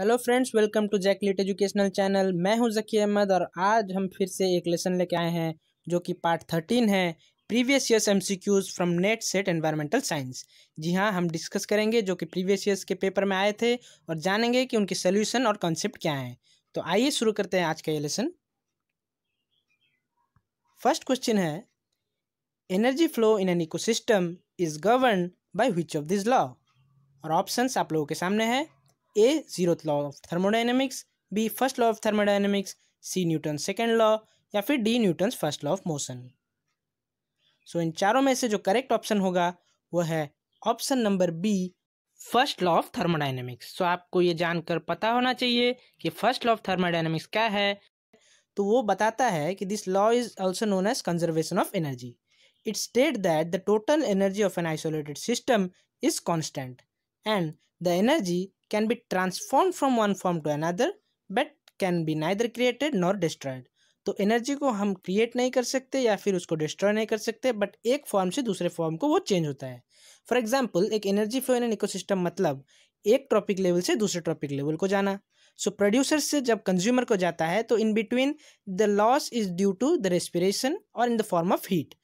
Hello friends welcome to जैकलिट educational channel मैं हूं जकी अहमद और आज हम फिर से एक लेसन लेके आए हैं जो कि पार्ट थर्टीन है previous years MCQs from NET SET environmental science जी हाँ हम डिस्कस करेंगे जो कि प्रीवियस ईयर्स के पेपर में आए थे और जानेंगे कि उनके सोल्यूशन और कॉन्सेप्ट क्या हैं तो आइए शुरू करते हैं आज का ये लेसन फर्स्ट क्वेश्चन है energy flow in an ecosystem is govern by which of this law और ऑप्शंस आप लोगों के सामने हैं A zeroth law of thermodynamics B first law of thermodynamics C Newton second law या फिर D Newton first law of motion so इन चारों में से जो करेक्ट ऑप्शन होगा वह है option number B first law of thermodynamics so आपको ये जानकर पता होना चाहिए कि फर्स्ट लॉ ऑफ थर्मोडाइनमिक्स क्या है तो वो बताता है कि this law is also known as conservation of energy it state that the total energy of an isolated system is constant and the energy can be transformed from one form to another but can be neither created nor destroyed तो एनर्जी को हम create नहीं कर सकते या फिर उसको डिस्ट्रॉय नहीं कर सकते बट एक फॉर्म से दूसरे फॉर्म को वो चेंज होता है फॉर एग्जाम्पल एक energy flow in an ecosystem मतलब एक ट्रॉपिक लेवल से दूसरे ट्रॉपिक लेवल को जाना सो so, प्रोड्यूसर से जब कंज्यूमर को जाता है तो in between the loss is due to the respiration और in the form of heat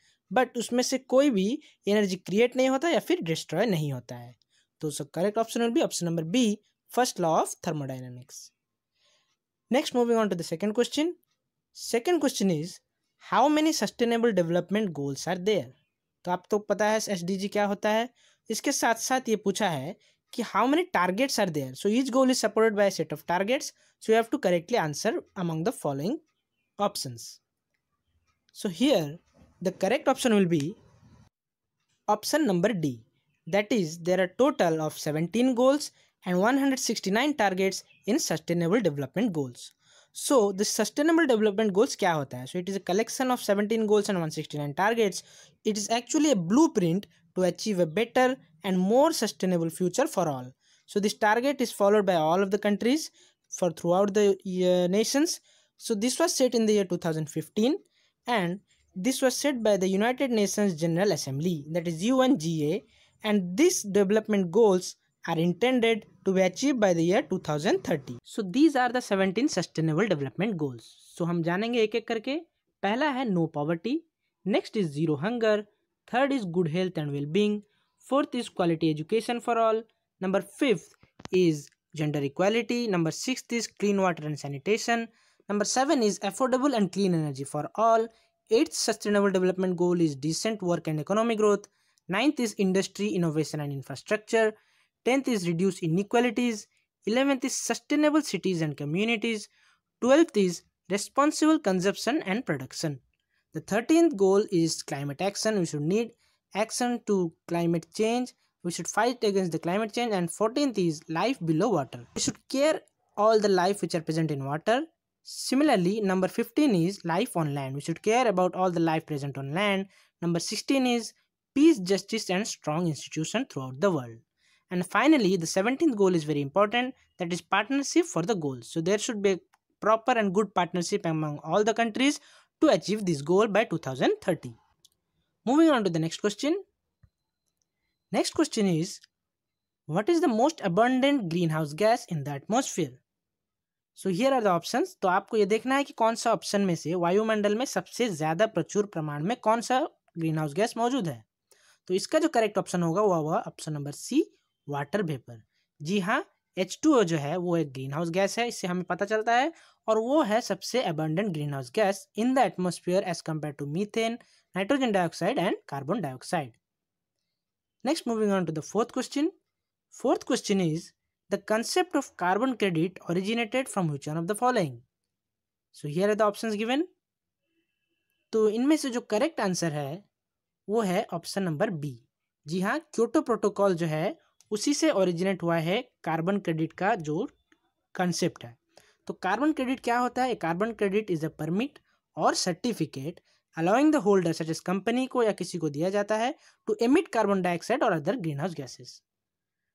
but उसमें से कोई भी एनर्जी क्रिएट नहीं होता या फिर डिस्ट्रॉय नहीं होता है तो correct option will be option number B first law of thermodynamics next moving on to the second question second question is how many sustainable development goals are there तो आपको तो पता है एस क्या होता है इसके साथ साथ ये पूछा है कि how many targets are there so each goal is supported by set of targets so you have to correctly answer among the following options so here the correct option will be option number D That is, there are total of 17 goals and 169 targets in sustainable development goals. So the sustainable development goals क्या होता है? So it is a collection of 17 goals and 169 targets. It is actually a blueprint to achieve a better and more sustainable future for all. So this target is followed by all of the countries for throughout the uh, nations. So this was set in the year 2015 and this was set by the United Nations General Assembly that is UNGA and these development goals are intended to be achieved by the year 2030. So these are the 17 sustainable development goals. So हम जानेंगे एक एक करके पहला है no poverty, next is zero hunger, third is good health and well-being, fourth is quality education for all, number fifth is gender equality, number sixth is clean water and sanitation, number seven is affordable and clean energy for all, eighth sustainable development goal is decent work and economic growth, Ninth is industry, innovation and infrastructure. Tenth is reduce inequalities. Eleventh is sustainable cities and communities. Twelfth is responsible consumption and production. The thirteenth goal is climate action. We should need action to climate change. We should fight against the climate change. And fourteenth is life below water. We should care all the life which are present in water. Similarly, number 15 is life on land. We should care about all the life present on land. Number 16 is peace, justice, and strong institutions throughout the world. And finally, the 17th goal is very important that is partnership for the goals. So there should be proper and good partnership among all the countries to achieve this goal by 2030. Moving on to the next question. Next question is What is the most abundant greenhouse gas in the atmosphere? So here are the option तो आपको ये देखना है कि कौन सा option में से वायुमंडल में सबसे ज़्यादा प्रचुर प्रमाण में कौन सा ग्रीन हाउस गैस मौजूद है तो इसका जो करेक्ट ऑप्शन होगा वह होगा option number C water vapour जी हाँ एच टू जो है वो एक ग्रीन हाउस गैस है इससे हमें पता चलता है और वो है सबसे abundant green house gas in the atmosphere as compare to methane nitrogen dioxide and carbon dioxide next moving on to the fourth question fourth question is the concept of carbon credit originated from which one of the following so here are the options given तो इनमें से जो correct answer है वो है option number B जी हाँ Kyoto protocol जो है उसी से ओरिजिनेट हुआ है कार्बन क्रेडिट का जो कंसेप्ट है तो कार्बन क्रेडिट क्या होता है carbon credit is a permit और certificate allowing the holder such as company को या किसी को दिया जाता है टू एमिट कार्बन डाइऑक्साइड और अदर ग्रीन हाउस गैसेज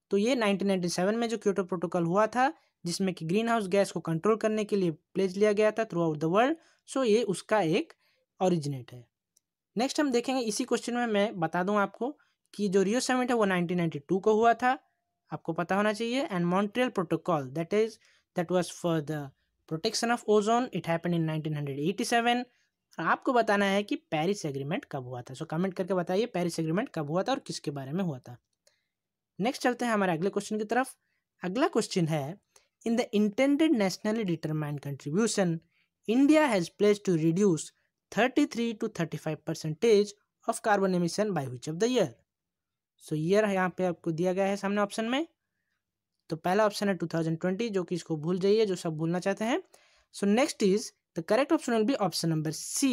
तो ये 1997 में जो क्योटो प्रोटोकॉल हुआ था जिसमें कि ग्रीन हाउस गैस को कंट्रोल करने के लिए प्लेज लिया गया था throughout the world so ये उसका एक ऑरिजिनेट है नेक्स्ट हम देखेंगे इसी क्वेश्चन में मैं बता दूं आपको कि जो रियो समिट है वो 1992 को हुआ था आपको पता होना चाहिए and Montreal protocol that is that was for the protection of ozone it happen in 1987 आपको बताना है कि पेरिस एग्रीमेंट कब हुआ था सो so, कमेंट करके बताइए पेरिस एग्रीमेंट कब हुआ था और किसके बारे में हुआ था नेक्स्ट चलते हैं हमारे अगले क्वेश्चन की तरफ अगला क्वेश्चन है in the intended nationally determined contribution India has place to reduce 33 to 35 percentage of carbon emission by which of the year so year यहाँ पे आपको दिया गया है सामने ऑप्शन में तो पहला ऑप्शन है 2020 जो कि इसको भूल जाइए जो सब भूलना चाहते हैं so next is the correct option will be option number C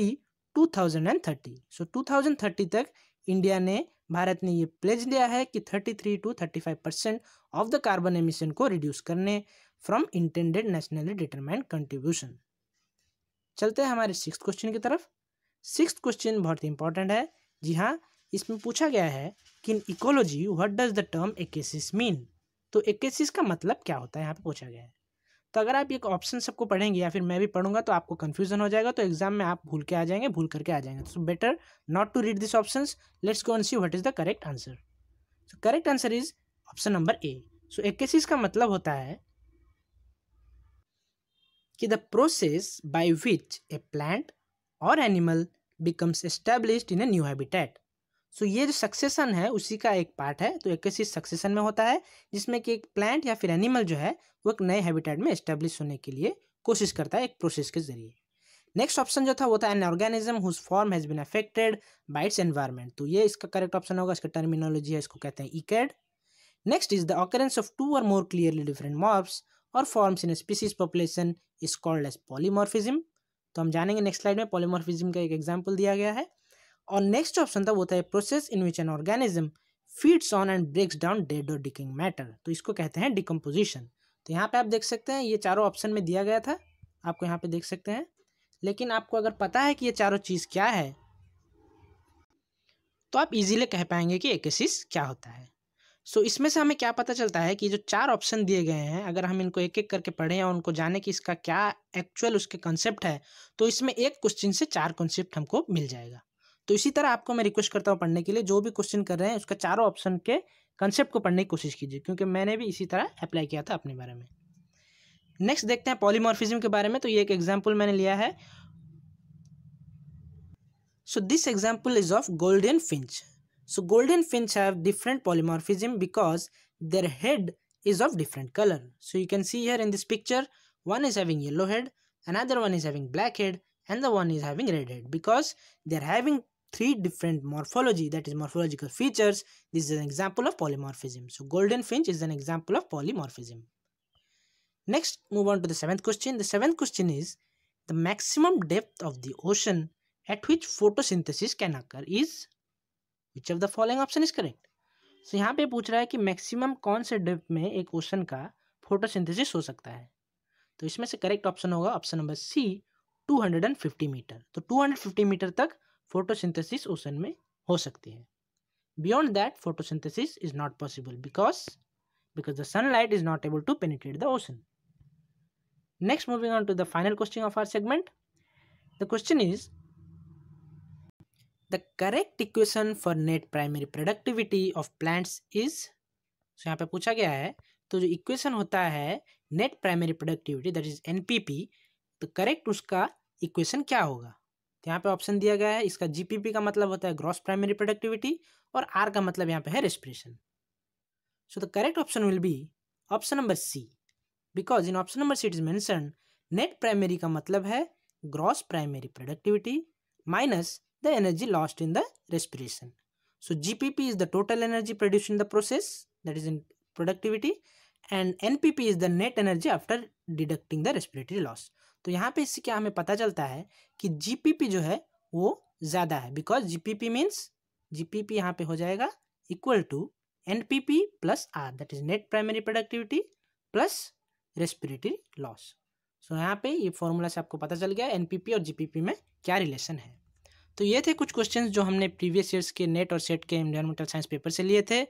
2030 so so, 2030 तक इंडिया ने भारत ने ये प्लेज लिया है कि 33 to 35 percent of the carbon emission को रिड्यूस करने from intended nationally determined contribution चलते हैं हमारे सिक्स क्वेश्चन की तरफ सिक्स क्वेश्चन बहुत ही इंपॉर्टेंट है जी हाँ इसमें पूछा गया है कि in ecology what does the term ecesis mean तो एकेसिस का मतलब क्या होता है यहाँ पे पूछा गया है तो अगर आप एक ऑप्शन सबको पढ़ेंगे या फिर मैं भी पढ़ूंगा तो आपको कन्फ्यूजन हो जाएगा तो एग्जाम में आप भूल के आ जाएंगे भूल करके आ जाएंगे so better not to read this option let's go and see what is the correct answer so correct answer is option number A so ecesis का मतलब होता है कि the process by which a plant or animal becomes established in a new habitat so ये जो succession है उसी का एक पार्ट है तो एक ऐसी सक्सेसन में होता है जिसमें कि एक प्लांट या फिर एनिमल जो है वो एक नए हैबिटेट में इस्टेब्लिश होने के लिए कोशिश करता है एक प्रोसेस के जरिए नेक्स्ट ऑप्शन जो था वो था an organism whose form has been affected by its environment तो ये इसका करेक्ट ऑप्शन होगा इसका टर्मिनोलॉजी है इसको कहते हैं ecad next is the occurrence of two or more clearly different morphs or forms in species population is called as polymorphism तो हम जानेंगे नेक्स्ट स्लाइड में पॉलीमॉर्फिज्म का एक एग्जाम्पल दिया गया है और नेक्स्ट ऑप्शन था वो था process in which an organism feeds on and breaks down dead or decaying matter तो इसको कहते हैं डिकम्पोजिशन तो यहाँ पे आप देख सकते हैं ये चारों ऑप्शन में दिया गया था आपको यहाँ पे देख सकते हैं लेकिन आपको अगर पता है कि ये चारों चीज़ क्या है तो आप इजीली कह पाएंगे कि एकेसिस क्या होता है सो so, इसमें से हमें क्या पता चलता है कि जो चार ऑप्शन दिए गए हैं अगर हम इनको एक एक करके पढ़ें और उनको जाने कि इसका क्या एक्चुअल उसके कंसेप्ट है तो इसमें एक क्वेश्चन से चार कॉन्सेप्ट हमको मिल जाएगा तो इसी तरह आपको मैं रिक्वेस्ट करता हूँ पढ़ने के लिए जो भी क्वेश्चन कर रहे हैं उसका चारों ऑप्शन के कंसेप्ट को पढ़ने की कोशिश कीजिए क्योंकि मैंने भी इसी तरह अप्लाई किया था अपने बारे में नेक्स्ट देखते हैं पॉलीमॉर्फिज्म के बारे में तो ये एक एग्जाम्पल मैंने लिया है so this example is of golden finch So golden finch have different polymorphism because their head is of different color. So you can see here in this picture, one is having yellow head, another one is having black head, and the one is having red head because they are having three different morphology that is morphological features. This is an example of polymorphism. So golden finch is an example of polymorphism. Next, move on to the seventh question. The seventh question is the maximum depth of the ocean at which photosynthesis can occur is which of the following option is correct so यहाँ पे पूछ रहा है कि maximum कौन से dip में एक ओशन का फोटोसिंथेसिस हो सकता है तो इसमें से करेक्ट ऑप्शन होगा ऑप्शन नंबर सी 250 मीटर तो 250 मीटर तक फोटोसिंथेसिस ओशन में हो सकती है beyond that photosynthesis is not possible because because the sunlight is not able to penetrate the ocean next moving on to the final question of our segment the question is the correct equation for net primary productivity of plants is so यहाँ पे पूछा गया है तो जो equation होता है net primary productivity that is NPP तो करेक्ट उसका इक्वेशन क्या होगा तो यहाँ पे ऑप्शन दिया गया है इसका जीपीपी का मतलब होता है ग्रॉस प्राइमरी प्रोडक्टिविटी और आर का मतलब यहाँ पे है respiration so the correct option will be option number C because in option number C it is mention net primary का मतलब है gross primary productivity minus the energy lost in the respiration. So GPP is the total energy produced in the process that is in productivity and NPP is the net energy after deducting the respiratory loss तो यहाँ पे इससे क्या हमें पता चलता है कि जीपीपी जो है वो ज़्यादा है बिकॉज जीपीपी मीन्स जीपीपी यहाँ पे हो जाएगा equal to NPP plus R that is net primary productivity plus respiratory loss so यहाँ पे ये फॉर्मूला से आपको पता चल गया एनपीपी और जीपीपी में क्या रिलेशन है तो ये थे कुछ क्वेश्चंस जो हमने प्रीवियस ईयर्स के नेट और सेट के इन्वायरमेंटल साइंस पेपर से लिए थे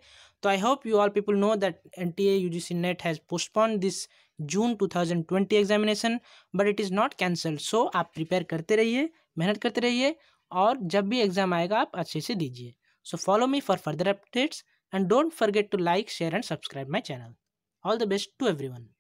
तो I hope you all people know that N T A U G C NET has postpone this June two thousand twenty examination but it is not cancelled so आप prepare करते रहिए मेहनत करते रहिए और जब भी एग्ज़ाम आएगा आप अच्छे से दीजिए so follow me for further updates and don't forget to like share and subscribe my channel all the best to every one